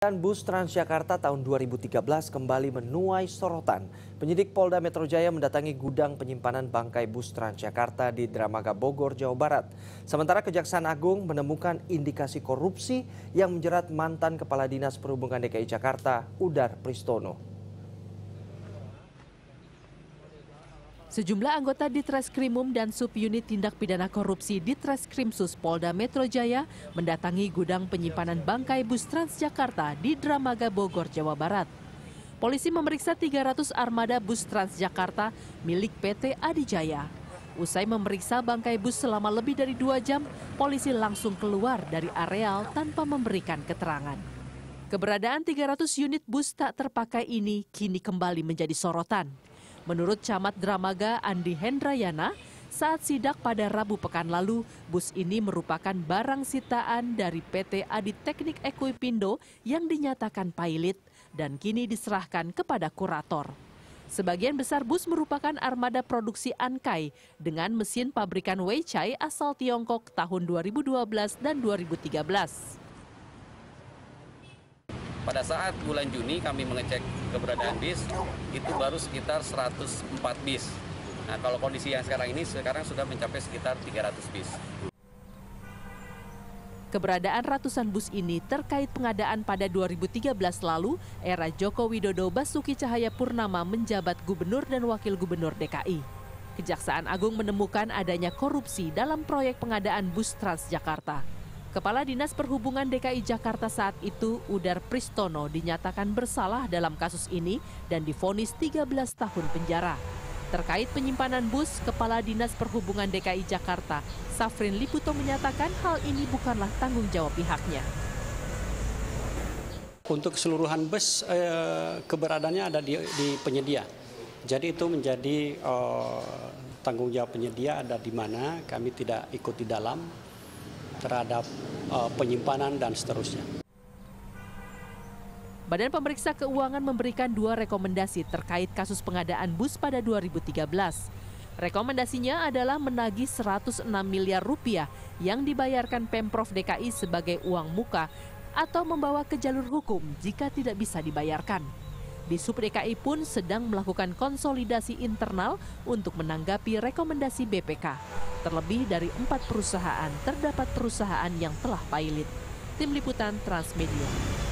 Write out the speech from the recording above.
Dan bus Transjakarta tahun 2013 kembali menuai sorotan. Penyidik Polda Metro Jaya mendatangi gudang penyimpanan bangkai bus Transjakarta di Dramaga Bogor, Jawa Barat. Sementara Kejaksaan Agung menemukan indikasi korupsi yang menjerat mantan Kepala Dinas Perhubungan DKI Jakarta, Udar Pristono. Sejumlah anggota Ditreskrimum dan subunit tindak pidana korupsi Ditreskrimsus Polda Metro Jaya mendatangi gudang penyimpanan bangkai bus Transjakarta di Dramaga Bogor, Jawa Barat. Polisi memeriksa 300 armada bus Transjakarta milik PT Adijaya. Usai memeriksa bangkai bus selama lebih dari dua jam, polisi langsung keluar dari areal tanpa memberikan keterangan. Keberadaan 300 unit bus tak terpakai ini kini kembali menjadi sorotan. Menurut Camat Dramaga Andi Hendrayana, saat sidak pada Rabu pekan lalu, bus ini merupakan barang sitaan dari PT Adi Teknik Equipindo yang dinyatakan pilot dan kini diserahkan kepada kurator. Sebagian besar bus merupakan armada produksi Ankai dengan mesin pabrikan Weichai asal Tiongkok tahun 2012 dan 2013. Pada saat bulan Juni kami mengecek keberadaan bis, itu baru sekitar 104 bis. Nah, kalau kondisi yang sekarang ini sekarang sudah mencapai sekitar 300 bis. Keberadaan ratusan bus ini terkait pengadaan pada 2013 lalu era Joko Widodo Basuki Cahaya Purnama menjabat gubernur dan wakil gubernur DKI. Kejaksaan Agung menemukan adanya korupsi dalam proyek pengadaan bus Transjakarta. Jakarta. Kepala Dinas Perhubungan DKI Jakarta saat itu, Udar Pristono, dinyatakan bersalah dalam kasus ini dan difonis 13 tahun penjara. Terkait penyimpanan bus, Kepala Dinas Perhubungan DKI Jakarta, Safrin Liputo menyatakan hal ini bukanlah tanggung jawab pihaknya. Untuk keseluruhan bus, eh, keberadaannya ada di, di penyedia. Jadi itu menjadi eh, tanggung jawab penyedia ada di mana, kami tidak ikut di dalam terhadap eh, penyimpanan dan seterusnya. Badan Pemeriksa Keuangan memberikan dua rekomendasi terkait kasus pengadaan bus pada 2013. Rekomendasinya adalah menagih 106 miliar rupiah yang dibayarkan Pemprov DKI sebagai uang muka atau membawa ke jalur hukum jika tidak bisa dibayarkan. Di Sub DKI pun sedang melakukan konsolidasi internal untuk menanggapi rekomendasi BPK terlebih dari empat perusahaan, terdapat perusahaan yang telah pilot. Tim Liputan Transmedia.